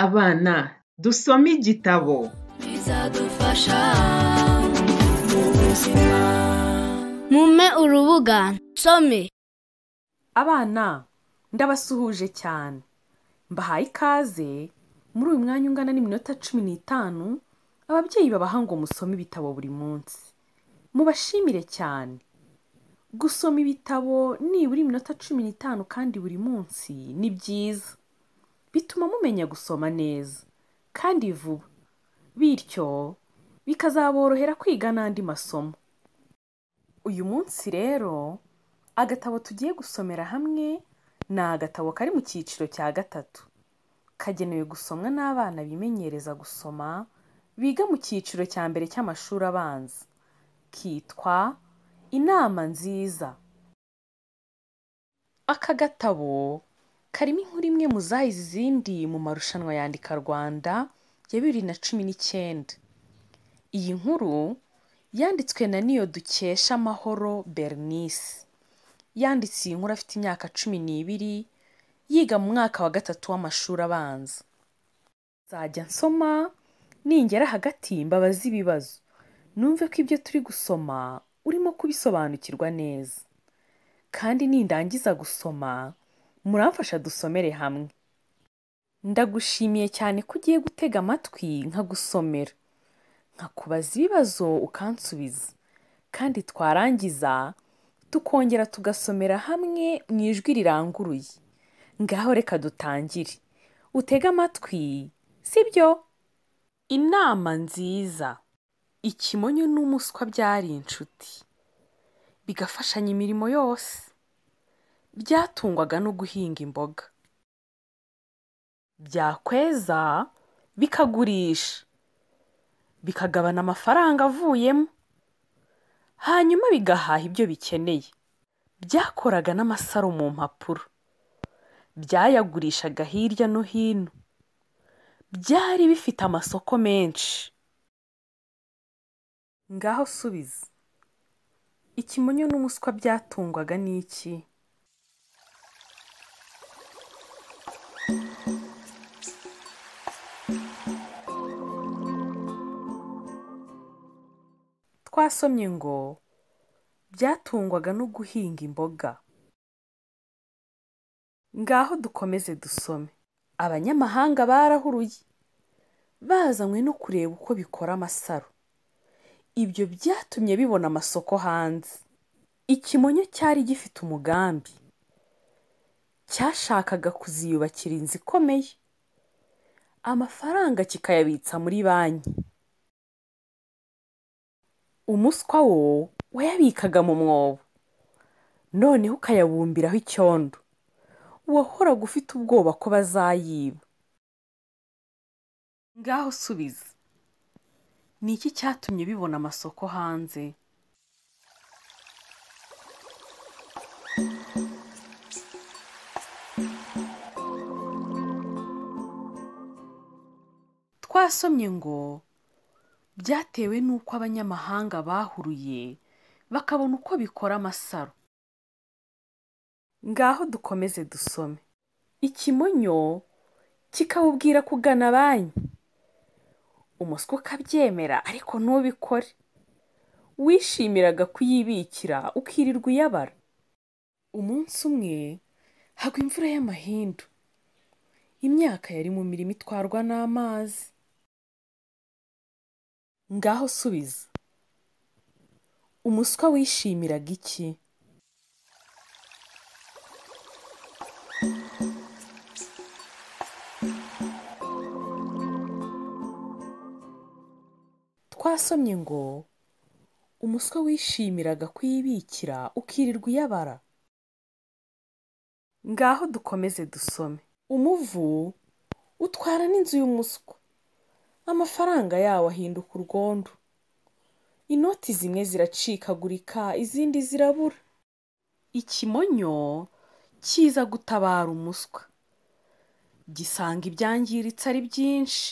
abana dusome igitabo bizadufasha mu buzima mume urubuga nsome abana ndabasuhuje cyane mbahaye ikaze muri uyu mwanya ungana n'iminota cumi n'itanu ababyeyi babaha ngo musome ibitabo buri munsi mubashimire cyane gusoma ibitabo nibura iminota cumi n'itanu kandi buri munsi ni byiza bituma mumenya gusoma neza kandi vuba bityo bikazaborohera kwiga n'andi masomo uyu munsi rero agatabo tugiye gusomera hamwe ni agatabo kari mu cyiciro cya gatatu kagenewe gusomwa n'abana bimenyereza gusoma biga mu cyiciro cya mbere cy'amashuri abanza kitwa inama nziza aka gatabo karimo inkuru imwe mu zahize izindi mu marushanwa yandika Rwanda ya bibiri na cumi n'icyenda. Iyi nkuru yanditswe na Niyo dukesha Amahoro Bernice. Yanditse iyi nkuru afite imyaka cumi n'ibiri, yiga mu mwaka wa gatatu w'amashuri abanza. Nzajya nsoma ningera hagati mbabaze ibibazo, numve ko ibyo turi gusoma urimo kubisobanukirwa neza. Kandi nindangiza gusoma muramfasha dusomere hamwe ndagushimiye cyane ko ugiye gutega amatwi nkagusomera nkakubaza ibibazo ukansubiza kandi twarangiza tukongera tugasomera hamwe mu ijwi riranguruye ngaho reka dutangire utege amatwi sibyo inama nziza ikimonyo n'umuswa byari inshuti bigafashanya imirimo yose byatungwaga no guhinga imboga byakweza bikagurisha bikagabana amafaranga avuyemo hanyuma bigahaha ibyo bikeneye byakoraga n'amasaro mu mpapuro byayagurishaga hirya no hino byari bifite amasoko menshi ngaho subiza ikimonyo n'umuswa byatungwaga n'iki twasomye ngo byatungwaga no guhinga imboga ngaho dukomeze dusome abanyamahanga barahuruye bazanywe no kureba uko bikora amasaro ibyo byatumye bibona amasoko hanze ikimonyo cyari gifite umugambi cyashakaga kuziyubakira inzu ikomeye amafaranga kikayabitsa muri banki umuswa wo wayabikaga mu mwobo noneho ukayabumbiraho icyondo wahoraga ufite ubwoba ko bazayiba ngaho usubiza ni iki cyatumye bibona amasoko hanze twasomye ngo byatewe n'uko abanyamahanga bahuruye bakabona uko bikora amasaro ngaho dukomeze dusome ikimonyo kikawubwira kugana banki umuswa ukabyemera ariko ntubikore wishimiraga kuyibikira ukirirwa uyabara umunsi umwe hagwa imvura y'amahindu imyaka yari mu mirimo itwarwa n'amazi ngaho subiza umuswa wishimiraga iki twasomye ngo umuswa wishimiraga kuyibikira ukirirwa uyabara ngaho dukomeze dusome umuvu utwara n'inzu y'umuswa amafaranga yawo ahinduka urwondo inoti zimwe ziracikagurika izindi zirabura ikimonyo kiza gutabara umuswa gisanga ibyangiritse ari byinshi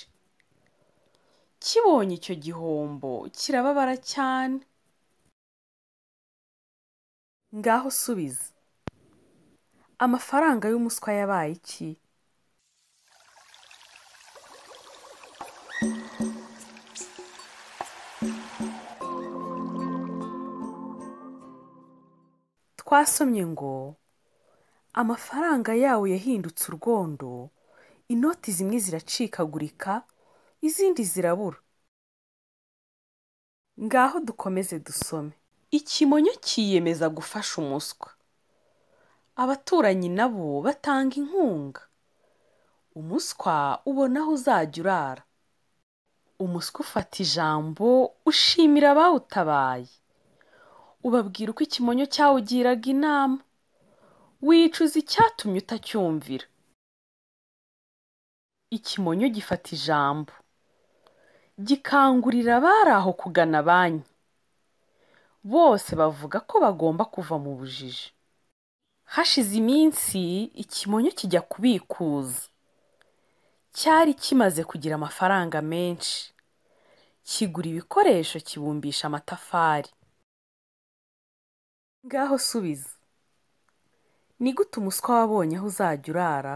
kibonye icyo gihombo kirababara cyane ngaho subiza amafaranga y'umuswa yabaye iki twasomye ngo amafaranga yawe yahindutse urwondo inoti zimwe ziracikagurika izindi zirabura ngaho dukomeze dusome ikimonyo cyiyemeza gufasha umuswa abaturanyi nabo batanga inkunga umuswa ubona aho uzajya urara umuswa ufata ijambo ushimira abawutabaye ubabwira uko ikimonyo cyawugiraga inama wicuza icyatumye utacyumvira ikimonyo gifata ijambo gikangurira abari aho kugana banki bose bavuga ko bagomba kuva mu bujiji hashize iminsi ikimonyo kijya kubikuza cyari kimaze kugira amafaranga menshi kigura ibikoresho kibumbisha amatafari ngaho subiza ni gute umuswa wabonye aho uzajya urara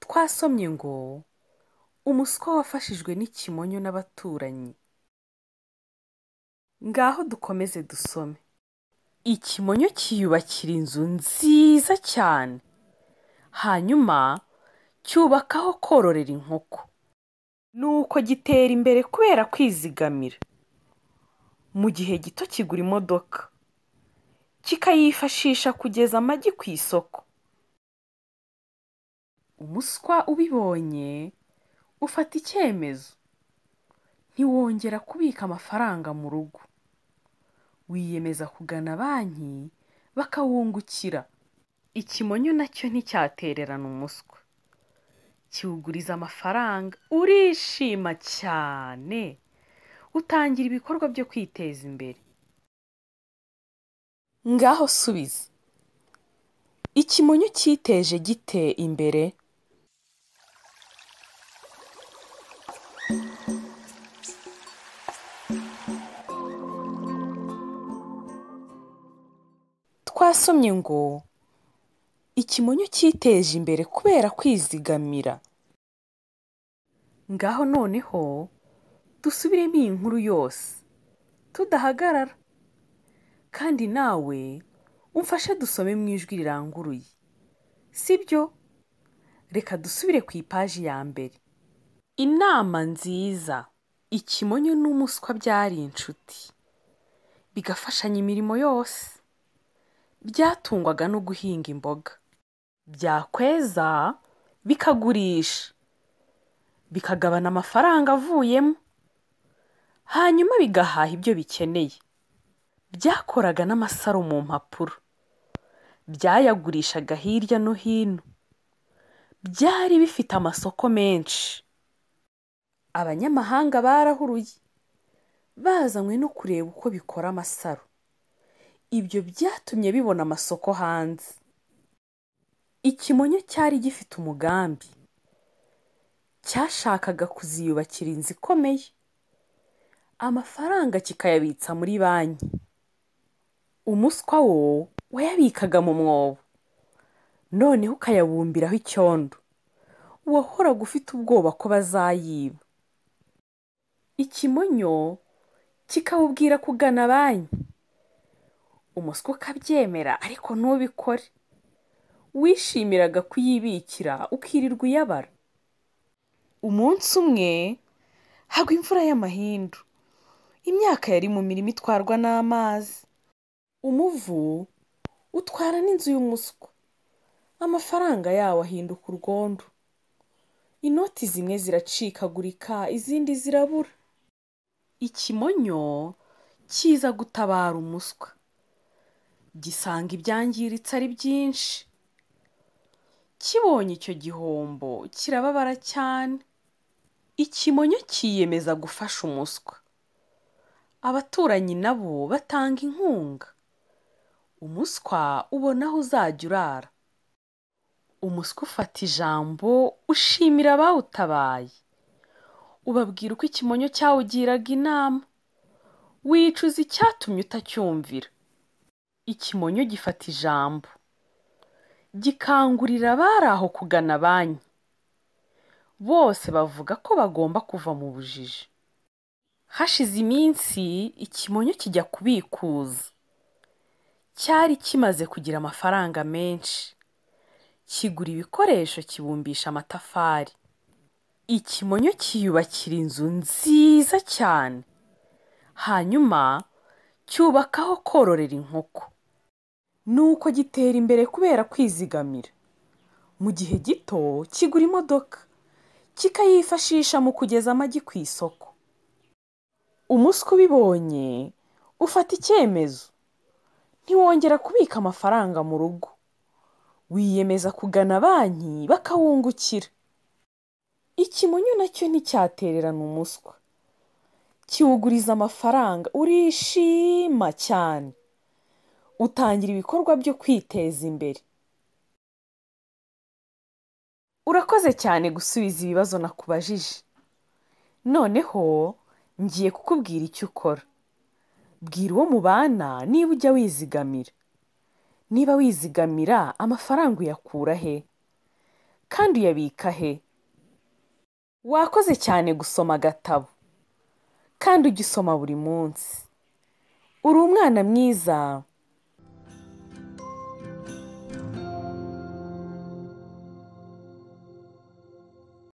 twasomye ngo umuswa wafashijwe n'ikimonyo n'abaturanyi ngaho dukomeze dusome ikimonyo kiyubakira inzu nziza cyane hanyuma cyubakaho kororera inkoko ni uko gitera imbere kubera kwizigamira mu gihe gito kigura imodoka kikayifashisha kugeza amagi ku isoko umuswa ubibonye ufata icyemezo ntiwongera kubika amafaranga mu rugo wiyemeza kugana banki bakawungukira ikimonyo nacyo nticyatererana umuswa kiwuguriza amafaranga urishima cyane utangira ibikorwa byo kwiteza imbere ngaho subiza ikimonyo cyiteje gite imbere twasomye ngo ikimonyo cyiteje imbere kubera kwizigamira ngaho noneho dusubiremo iyi nkuru yose tudahagarara kandi nawe umfashe dusome mu ijwi riranguruye si sibyo reka dusubire ku ipaji ya mbere inama nziza ikimonyo n'umuswa byari inshuti bigafashanya imirimo yose byatungwaga no guhinga imboga byakweza bikagurisha bikagabana amafaranga avuyemo hanyuma bigahaha ibyo bikeneye byakoraga n'amasaro mu mpapuro byayagurishaga hirya no hino byari bifite amasoko menshi abanyamahanga barahuruye bazanywe no kureba uko bikora amasaro ibyo byatumye bibona amasoko hanze ikimonyo cyari gifite umugambi cyashakaga kuziyubakira inzu ikomeye amafaranga kikayabitsa muri banki umuswa wo wayabikaga mu mwobo noneho ukayabumbiraho icyondo wahoraga ufite ubwoba ko bazayiba ikimonyo kikawubwira kugana banki umuswa ukabyemera ariko ntubikore wishimiraga kuyibikira ukirirwa uyabara umunsi umwe hagwa imvura y'amahindu imyaka yari mu mirimo itwarwa n'amazi umuvu utwara n'inzu y'umuswa amafaranga yawo ahinduka urwondo inoti zimwe ziracikagurika izindi zirabura ikimonyo kiza gutabara umuswa gisanga ibyangiritse ari byinshi kibonye icyo gihombo kirababara cyane ikimonyo cyiyemeza gufasha umuswa abaturanyi nabo batanga inkunga umuswa ubona aho uzajya urara umuswa ufata ijambo ushimira abawutabaye ubabwira uko ikimonyo cyawugiraga inama wicuza icyatumye utacyumvira ikimonyo gifata ijambo gikangurira abari aho kugana banki bose bavuga ko bagomba kuva mu bujiji hashize iminsi ikimonyo kijya kubikuza cyari kimaze kugira amafaranga menshi kigura ibikoresho kibumbisha amatafari ikimonyo kiyubakira inzu nziza cyane hanyuma cyubakaho kororera inkoko ni uko gitera imbere kubera kwizigamira mu gihe gito kigura imodoka kikayifashisha mu kugeza amagi ku isoko umuswa ubibonye ufata icyemezo ntiwongera kubika amafaranga mu rugo wiyemeza kugana banki bakawungukira ikimonyo nacyo nticyatererana umuswa kiwuguriza amafaranga urishima cyane utangira ibikorwa byo kwiteza imbere urakoze cyane gusubiza ibibazo nakubajije noneho ngiye kukubwira icyo ukora bwira uwo mubana niba ujya wizigamira niba wizigamira amafaranga uyakura he kandi uyabika he wakoze cyane gusoma agatabo kandi ugisoma buri munsi uri umwana mwiza